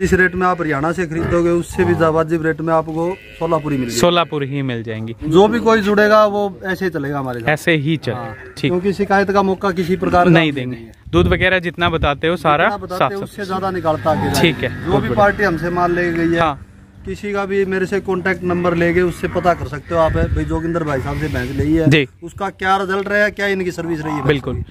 जिस रेट में आप हरियाणा से खरीदोगे उससे भी वाजिब रेट में आपको सोलापुरी मिल सोलापुरी ही मिल जाएंगी जो भी कोई जुड़ेगा वो ऐसे ही चलेगा हमारे ऐसे ही चले हाँ, ठीक क्योंकि शिकायत का मौका किसी प्रकार नहीं देंगे दूध वगैरह जितना बताते हो सारा बताते उससे ज्यादा निकालता ठीक है जो भी पार्टी हमसे माल ले गई है हाँ। किसी का भी मेरे से कॉन्टेक्ट नंबर लेके उससे पता कर सकते हो आप भाई जोगिंदर भाई साहब से भैंस ली है उसका क्या रिजल्ट रहा है क्या इनकी सर्विस रही है बिल्कुल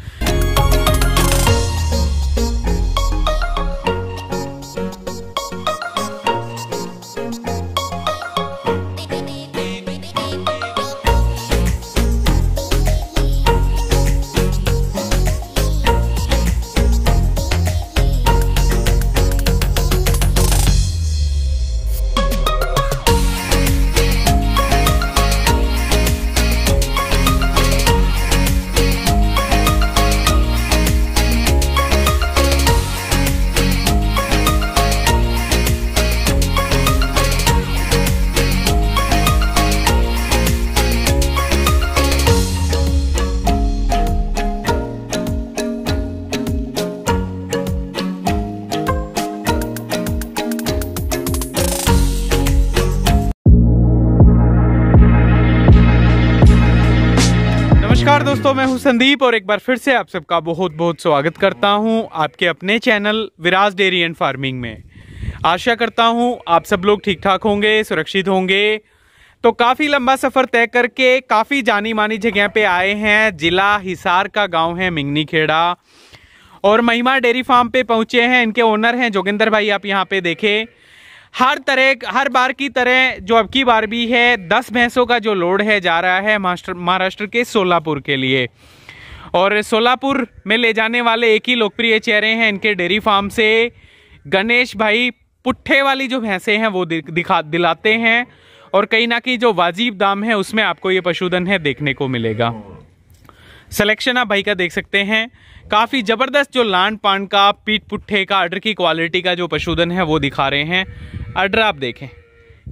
नमस्कार दोस्तों मैं हूं संदीप और एक बार फिर से आप सबका बहुत बहुत स्वागत करता हूं आपके अपने channel Viraj dairy and farming में आशा करता हूं आप सब लोग ठीक ठाक होंगे सुरक्षित होंगे तो काफ़ी लंबा सफ़र तय करके काफ़ी जानी मानी जगह पे आए हैं जिला हिसार का गांव है मिंगनी खेड़ा और महिमा डेयरी फार्म पे पहुंचे हैं इनके ओनर हैं जोगिंदर भाई आप यहाँ पे देखें हर तरह हर बार की तरह जो अब की बार भी है दस भैंसों का जो लोड है जा रहा है महाराष्ट्र के सोलापुर के लिए और सोलापुर में ले जाने वाले एक ही लोकप्रिय चेहरे हैं इनके डेयरी फार्म से गणेश भाई पुट्ठे वाली जो भैंसे हैं वो दिखा दिलाते हैं और कहीं ना कहीं जो वाजिब दाम है उसमें आपको ये पशुधन है देखने को मिलेगा सिलेक्शन आप भाई का देख सकते हैं काफ़ी ज़बरदस्त जो लान पान का पीठ पुट्ठे का अडर की क्वालिटी का जो पशुधन है वो दिखा रहे हैं अडर आप देखें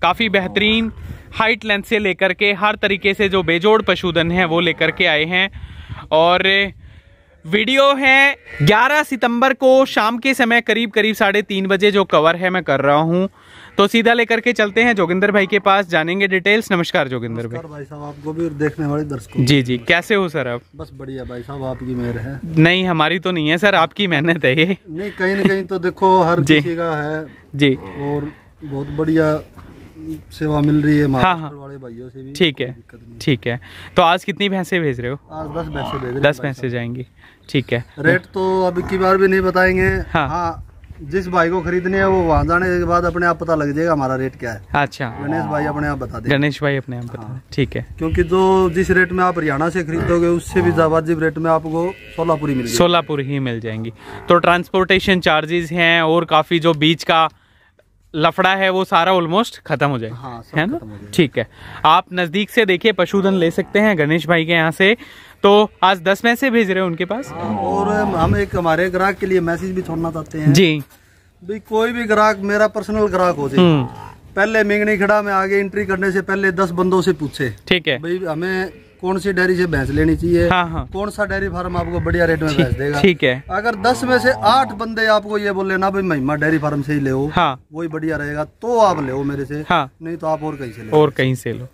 काफ़ी बेहतरीन हाइट लेंथ से लेकर के हर तरीके से जो बेजोड़ पशुधन है वो लेकर के आए हैं और वीडियो है 11 सितंबर को शाम के समय करीब करीब साढ़े तीन बजे जो कवर है मैं कर रहा हूँ तो सीधा लेकर के चलते हैं जोगिंदर भाई के पास जानेंगे डिटेल्स नमस्कार जोगिंदर भाई भाई साहब आपको भी और देखने वाले दर्शकों जी जी कैसे हो सर आप बस बढ़िया भाई साहब आपकी मेहर है नहीं हमारी तो नहीं है सर आपकी मेहनत है ये नहीं कहीं ना कहीं तो देखो हर किसी का है जी और बहुत बढ़िया सेवा मिल रही है हाँ हाँ वाले भाइयों से भी ठीक है ठीक है तो आज कितनी भैंसे भेज रहे हो आज दस भैंसे भेज रहे दस भैंसे जाएंगी ठीक है रेट तो अभी की बार भी नहीं बताएंगे हाँ, हाँ जिस भाई को खरीदने है वो वहाँ जाने के बाद अपने आप पता लग जाएगा हमारा रेट क्या है अच्छा गणेश भाई अपने आप बता दें गणेश भाई अपने आप बता हाँ। ठीक है क्योंकि जो जिस रेट में आप हरियाणा से खरीदोगे उससे भी वाजिब रेट में आपको सोलापुरी मिल सोलापुर ही मिल जाएंगी तो ट्रांसपोर्टेशन चार्जेस हैं और काफ़ी जो बीच का लफड़ा है वो सारा ऑलमोस्ट खत्म हो जाए हाँ, है ना ठीक है आप नज़दीक से देखिए पशुधन ले सकते हैं गणेश भाई के यहाँ से तो आज दस मैसे भेज रहे हैं उनके पास हाँ, और हम एक हमारे ग्राहक के लिए मैसेज भी छोड़ना चाहते हैं जी भाई कोई भी ग्राहक मेरा पर्सनल ग्राहक हो जाए हम्म। पहले मिंगनी खड़ा में आगे एंट्री करने से पहले दस बंदों से पूछे ठीक है भाई हमें कौन सी डेयरी से भैंस लेनी चाहिए हाँ हाँ। कौन सा डेयरी फार्म आपको बढ़िया रेट में भैंस देगा ठीक है अगर दस में से आठ बंदे आपको ये बोले ना भाई महिमा डेयरी फार्म से ही ले हाँ। वही बढ़िया रहेगा तो आप ले मेरे से हाँ। नहीं तो आप और कहीं से ले और कहीं से लो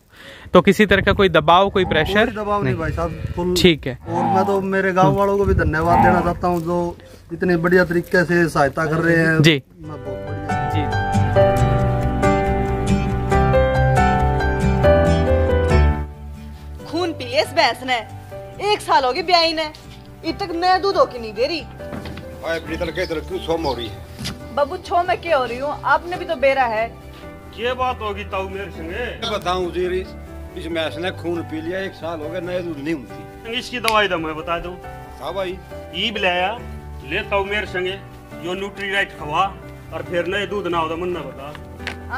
तो किसी तरह का कोई दबाव कोई प्रेशर हाँ, दबाव नहीं, भाई साहब ठीक है और मैं तो मेरे गाँव वालों को भी धन्यवाद देना चाहता हूँ जो इतने बढ़िया तरीके से सहायता कर रहे हैं जी भैंस ने एक साल हो गई ब्याई ने इतक तक मैं दूध होके नहीं दे रही अपनी तरह इधर क्यों सोम हो रही है बाबू छो मैं क्या हो रही हूँ आपने भी तो बेरा है ये बात होगी ताऊ मेरे संगे बताऊं जीरी इस मैस ने खून पी लिया एक साल हो गया नए दूध नहीं होती इसकी दवाई दम तो मैं बता दो भाई ई बुलाया ले ताऊ मेरे संगे यो न्यूट्री राइट खवा और फिर नए दूध ना हो तो मन बता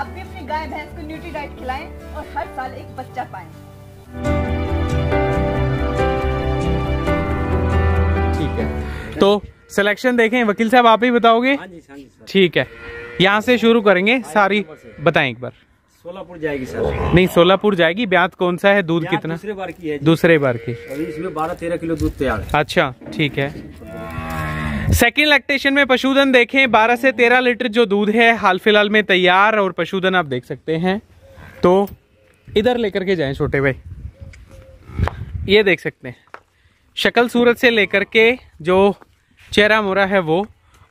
आप भी अपनी गाय भैंस को न्यूट्री राइट खिलाएं और हर साल एक बच्चा पाएं तो सिलेक्शन देखें वकील साहब आप ही बताओगे हाँ हाँ ठीक है यहाँ से शुरू करेंगे सारी बताएं एक बार सोलापुर जाएगी सर नहीं सोलापुर जाएगी ब्याज कौन सा है दूध कितना दूसरे बार की है दूसरे बार की इसमें बारह तेरह किलो दूध तैयार है अच्छा ठीक है सेकेंड लैक्टेशन में पशुधन देखें बारह से तेरह लीटर जो दूध है हाल फिलहाल में तैयार और पशुधन आप देख सकते हैं तो इधर लेकर के जाए छोटे भाई ये देख सकते हैं शक्ल सूरत से लेकर के जो चेहरा मोरा है वो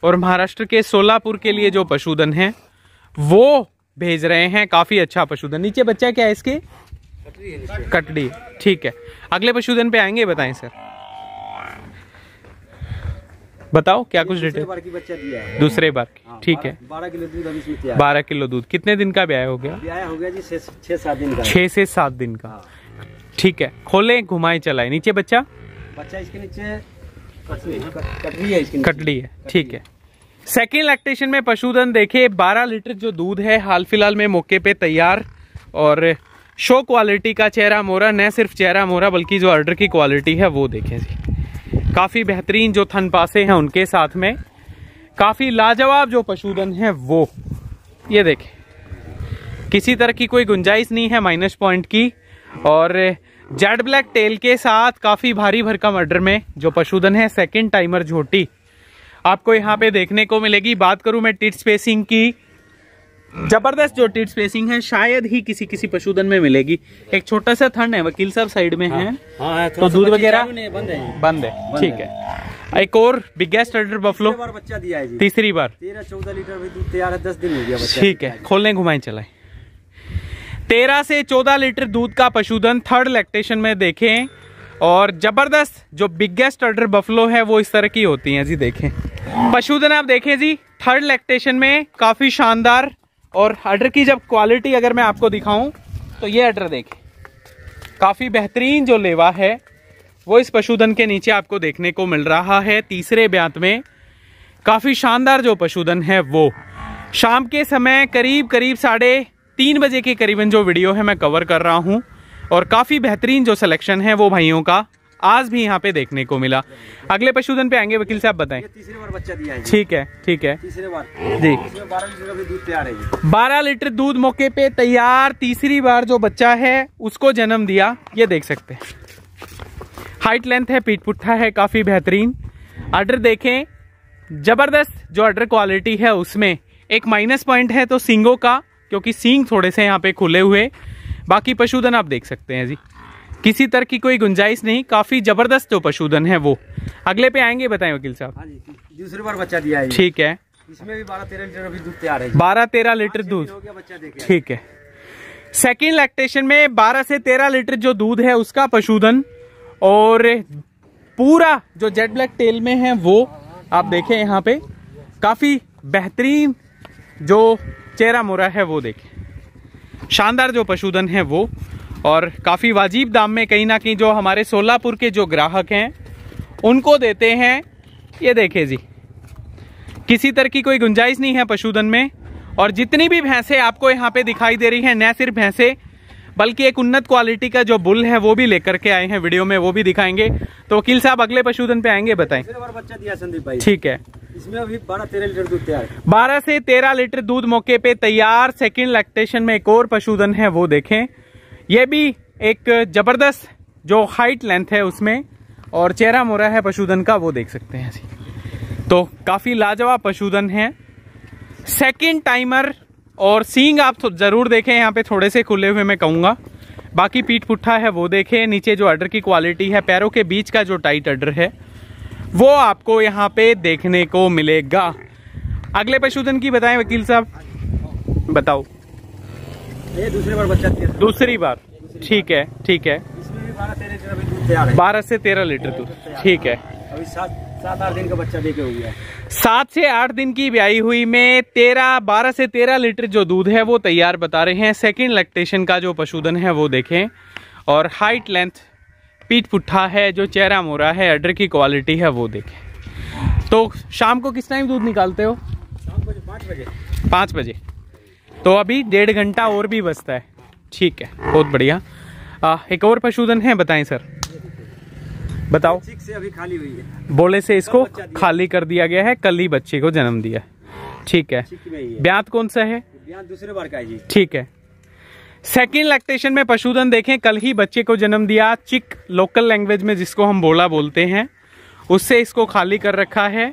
और महाराष्ट्र के सोलापुर के लिए जो पशुधन है वो भेज रहे हैं काफ़ी अच्छा पशुधन नीचे बच्चा क्या है इसके कटड़ी ठीक है अगले पशुधन पे आएंगे बताएं सर बताओ क्या कुछ डिटेल दूसरे बार की हाँ, ठीक है बारह किलो दूध बारह किलो दूध कितने दिन का ब्याह हो गया ब्याह हो गया जी छह सात दिन का छह से सात दिन का हाँ। ठीक है खोले घुमाए चलाए नीचे बच्चा बच्चा इसके नीचे कटली है कटली है ठीक है सेकेंड लैक्टेशन में पशुधन देखे 12 लीटर जो दूध है हाल फिलहाल में मौके पे तैयार और शो क्वालिटी का चेहरा मोरा न सिर्फ चेहरा मोरा बल्कि जो अर्डर की क्वालिटी है वो देखें जी काफ़ी बेहतरीन जो थन पासे हैं उनके साथ में काफ़ी लाजवाब जो पशुधन है वो ये देखें किसी तरह की कोई गुंजाइश नहीं है माइनस पॉइंट की और जेड ब्लैक टेल के साथ काफ़ी भारी भरकम ऑर्डर में जो पशुधन है सेकंड टाइमर झोटी आपको यहाँ पे देखने को मिलेगी बात करूं मैं टिट स्पेसिंग की जबरदस्त जो टिट स्पेसिंग है शायद ही किसी किसी पशुधन में मिलेगी एक छोटा सा ठंड है वकील साहब साइड में है हाँ, हाँ, तो दूध वगैरह बंद है बंद है ठीक है एक और बिगेस्ट ऑर्डर बफलो बच्चा दिया है तीसरी बार तेरह चौदह लीटर दूध तैयार है दस दिन हो गया ठीक है खोलने घुमाए चलाए तेरह से चौदह लीटर दूध का पशुधन थर्ड लैक्टेशन में देखें और ज़बरदस्त जो बिगेस्ट अर्डर बफलो है वो इस तरह की होती हैं जी देखें पशुधन आप देखें जी थर्ड लैक्टेशन में काफ़ी शानदार और अर्डर की जब क्वालिटी अगर मैं आपको दिखाऊं तो ये अर्डर देखें काफ़ी बेहतरीन जो लेवा है वो इस पशुधन के नीचे आपको देखने को मिल रहा है तीसरे ब्यांत में काफ़ी शानदार जो पशुधन है वो शाम के समय करीब करीब साढ़े तीन बजे के करीबन जो वीडियो है मैं कवर कर रहा हूँ और काफ़ी बेहतरीन जो सिलेक्शन है वो भाइयों का आज भी यहाँ पे देखने को मिला अगले पशुधन पे आएंगे वकील साहब बताएं तीसरी बार बच्चा दिया है ठीक है ठीक है तीसरी बार जी बारह लीटर दूध मौके पे तैयार तीसरी बार जो बच्चा है उसको जन्म दिया ये देख सकते हैं हाइट लेंथ है पीठ पुट्ठा है काफी बेहतरीन अर्डर देखें जबरदस्त जो अर्डर क्वालिटी है उसमें एक माइनस पॉइंट है तो सिंगो का क्योंकि सींग थोड़े से यहाँ पे खुले हुए बाकी पशुधन आप देख सकते हैं जी किसी तरह की कोई गुंजाइश नहीं काफ़ी ज़बरदस्त जो पशुधन है वो अगले पे आएंगे बताएं वकील साहब हाँ दूसरी बार बच्चा दिया है ठीक है इसमें भी बारह तेरह लीटर अभी दूध तैयार है बारह तेरह लीटर दूध ठीक है सेकेंड लैक्टेशन में बारह से तेरह लीटर जो दूध है उसका पशुधन और पूरा जो जेड ब्लैक टेल में है वो आप देखें यहाँ पे काफ़ी बेहतरीन जो चेहरा मोरा है वो देखें शानदार जो पशुधन है वो और काफ़ी वाजिब दाम में कहीं ना कहीं जो हमारे सोलापुर के जो ग्राहक हैं उनको देते हैं ये देखें जी किसी तरह की कोई गुंजाइश नहीं है पशुधन में और जितनी भी भैंसे आपको यहाँ पे दिखाई दे रही हैं न सिर्फ भैंसे बल्कि एक उन्नत क्वालिटी का जो बुल है वो भी लेकर के आए हैं वीडियो में वो भी दिखाएंगे तो वकील साहब अगले पशुधन पे आएंगे बताएं बच्चा दिया संदीप भाई ठीक है इसमें अभी बारह तेरह लीटर दूध तैयार बारह से तेरह लीटर दूध मौके पे तैयार सेकंड लैक्टेशन में एक और पशुधन है वो देखें ये भी एक जबरदस्त जो हाइट लेंथ है उसमें और चेहरा मोरा है पशुधन का वो देख सकते हैं तो काफ़ी लाजवाब पशुधन है सेकेंड टाइमर और सींग आप ज़रूर देखें यहाँ पे थोड़े से खुले हुए मैं कहूँगा बाकी पीठ पुट्ठा है वो देखें नीचे जो अडर की क्वालिटी है पैरों के बीच का जो टाइट अडर है वो आपको यहाँ पे देखने को मिलेगा अगले पशुधन की बताएं वकील साहब बताओ ये दूसरी बार बच्चा दूसरी बार ठीक है ठीक है बारह से तेरह लीटर दूध ठीक है अभी सात आठ दिन का बच्चा सात से आठ दिन की ब्याई हुई में तेरह बारह से तेरह लीटर जो दूध है वो तैयार बता रहे हैं सेकंड लैक्टेशन का जो पशुधन है वो देखें और हाइट लेंथ पीठ पुट्ठा है जो चेहरा मोरा है अडर की क्वालिटी है वो देखें तो शाम को किस टाइम दूध निकालते हो पाँच बजे पाँच बजे तो अभी डेढ़ घंटा और भी बचता है ठीक है बहुत बढ़िया आ, एक और पशुधन है बताएं सर बताओ से अभी खाली हुई है बोले से इसको खाली कर दिया गया है कल ही बच्चे को जन्म दिया ठीक है ब्याज कौन सा है ब्यात दूसरे बार का है जी ठीक है सेकेंड लैक्टेशन में पशुधन देखें कल ही बच्चे को जन्म दिया चिक लोकल लैंग्वेज में जिसको हम बोला बोलते हैं उससे इसको खाली कर रखा है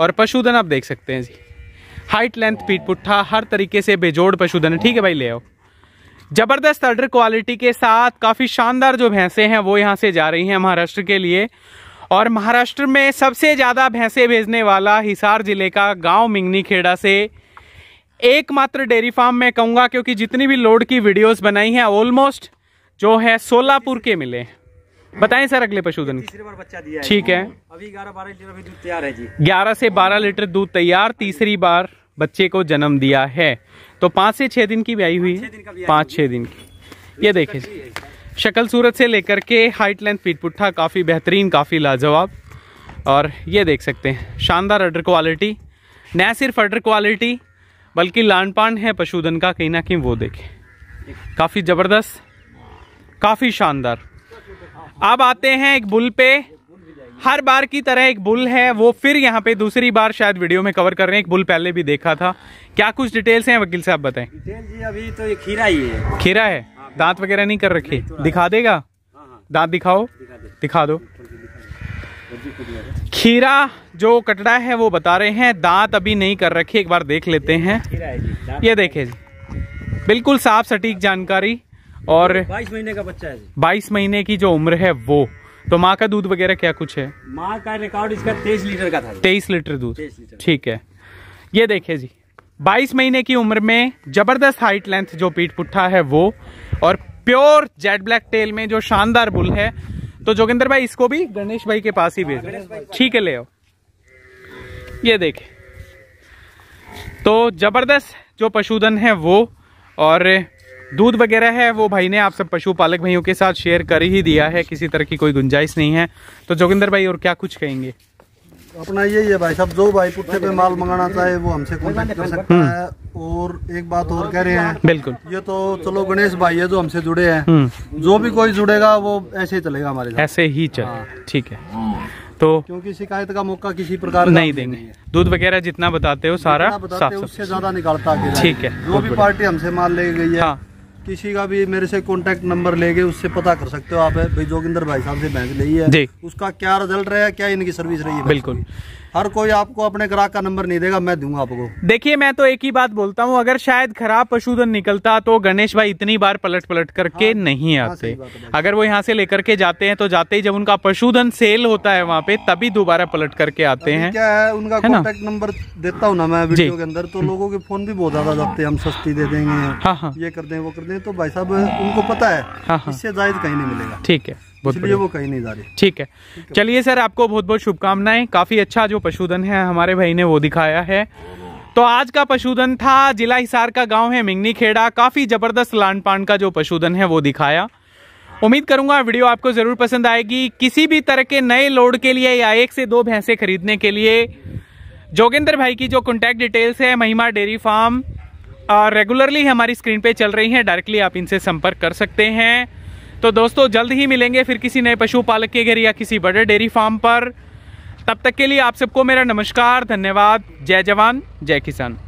और पशुधन आप देख सकते हैं जी हाइट लेंथ पीठ पुट्ठा हर तरीके से बेजोड़ पशुधन है ठीक है भाई ले आओ ज़बरदस्त अर्डर क्वालिटी के साथ काफ़ी शानदार जो भैंसे हैं वो यहाँ से जा रही हैं महाराष्ट्र के लिए और महाराष्ट्र में सबसे ज़्यादा भैंसे भेजने वाला हिसार ज़िले का गाँव मिंगनी खेड़ा से एकमात्र डेयरी फार्म मैं कहूँगा क्योंकि जितनी भी लोड की वीडियोस बनाई हैं ऑलमोस्ट जो है सोलापुर के मिले बताएं सर अगले पशुधन ठीक है अभी ग्यारह बारह लीटर अभी दूध तैयार है जी ग्यारह से बारह लीटर दूध तैयार तीसरी बार बच्चे को जन्म दिया है तो पाँच से छः दिन की ब्याई हुई है पाँच छः दिन की ये देखे शक्ल सूरत से लेकर के हाइट लेंथ पीट पुट्ठा काफ़ी बेहतरीन काफ़ी लाजवाब और ये देख सकते हैं शानदार अडर क्वालिटी न सिर्फ अडर क्वालिटी बल्कि लान पान है पशुधन का कहीं ना कहीं वो देखें काफ़ी ज़बरदस्त काफ़ी शानदार अब आते हैं एक बुल पे हर बार की तरह एक बुल है वो फिर यहाँ पे दूसरी बार शायद वीडियो में कवर कर रहे हैं एक बुल पहले भी देखा था क्या कुछ डिटेल्स हैं वकील साहब बताएं जी अभी तो ये खीरा ही है खीरा है दांत वगैरह नहीं कर रखे दिखा देगा हाँ, हाँ। दांत दिखाओ दिखा दो खीरा जो कटड़ा है वो बता रहे हैं दांत अभी नहीं कर रखी एक बार देख लेते हैं ये देखे जी बिल्कुल साफ सटीक जानकारी और बाईस महीने का बच्चा है बाईस महीने की जो उम्र है वो तो माँ का दूध वगैरह क्या कुछ है माँ का रिकॉर्ड इसका तेईस लीटर का था तेईस लीटर दूध ठीक है ये देखे जी बाईस महीने की उम्र में जबरदस्त हाइट लेंथ जो पीठ पुट्ठा है वो और प्योर जेड ब्लैक टेल में जो शानदार बुल है तो जोगिंदर भाई इसको भी गणेश भाई के पास ही भेज ठीक है ले आओ ये देखे तो ज़बरदस्त जो पशुधन है वो और दूध वगैरह है वो भाई ने आप सब पशुपालक भाइयों के साथ शेयर कर ही दिया है किसी तरह की कोई गुंजाइश नहीं है तो जोगिंदर भाई और क्या कुछ कहेंगे अपना यही है भाई साहब जो भाई पुट्ठे पे माल मंगाना चाहे वो हमसे कॉन्टेक्ट कर सकता हम्म। है और एक बात और कह रहे हैं बिल्कुल ये तो चलो गणेश भाई है जो हमसे जुड़े हैं हम्म। जो भी कोई जुड़ेगा वो ऐसे ही चलेगा हमारे ऐसे ही चले हाँ। ठीक है तो क्योंकि शिकायत का मौका किसी प्रकार नहीं देंगे दूध वगैरह जितना बताते हो सारा बताते उससे ज्यादा निकालता ठीक है जो भी पार्टी हमसे माल ले गई है हाँ। किसी का भी मेरे से कांटेक्ट नंबर लेके उससे पता कर सकते हो आप भाई जोगिंदर भाई साहब से बैंक ली है उसका क्या रिजल्ट रहा है क्या इनकी सर्विस रही है बिल्कुल हर कोई आपको अपने ग्राहक का नंबर नहीं देगा मैं दूंगा आपको देखिए मैं तो एक ही बात बोलता हूँ अगर शायद खराब पशुधन निकलता तो गणेश भाई इतनी बार पलट पलट करके हाँ, नहीं हाँ, आते हाँ, अगर वो यहाँ से लेकर के जाते हैं तो जाते ही जब उनका पशुधन सेल होता है वहाँ पे तभी दोबारा पलट करके आते हैं क्या है उनका कॉन्टेक्ट नंबर देता हूँ ना मैं वीडियो के अंदर तो लोगों के फोन भी बहुत ज्यादा जाते हैं हम सस्ती दे देंगे हाँ, हाँ। ये कर दे वो कर दे तो भाई साहब उनको पता है इससे जायज कहीं नहीं मिलेगा ठीक है बढ़िया वो कहीं नहीं जा रही ठीक है चलिए सर आपको बहुत बहुत शुभकामनाएं काफ़ी अच्छा जो पशुधन है हमारे भाई ने वो दिखाया है तो आज का पशुधन था जिला हिसार का गांव है मिंगनी खेड़ा काफ़ी ज़बरदस्त लान पान का जो पशुधन है वो दिखाया उम्मीद करूंगा वीडियो आपको ज़रूर पसंद आएगी किसी भी तरह के नए लोड के लिए या एक से दो भैंसे खरीदने के लिए जोगेंद्र भाई की जो कॉन्टैक्ट डिटेल्स है महिमा डेयरी फार्म रेगुलरली हमारी स्क्रीन पे चल रही हैं डायरेक्टली आप इनसे संपर्क कर सकते हैं तो दोस्तों जल्द ही मिलेंगे फिर किसी नए पशुपालक के घर या किसी बड़े डेयरी फार्म पर तब तक के लिए आप सबको मेरा नमस्कार धन्यवाद जय जवान जय किसान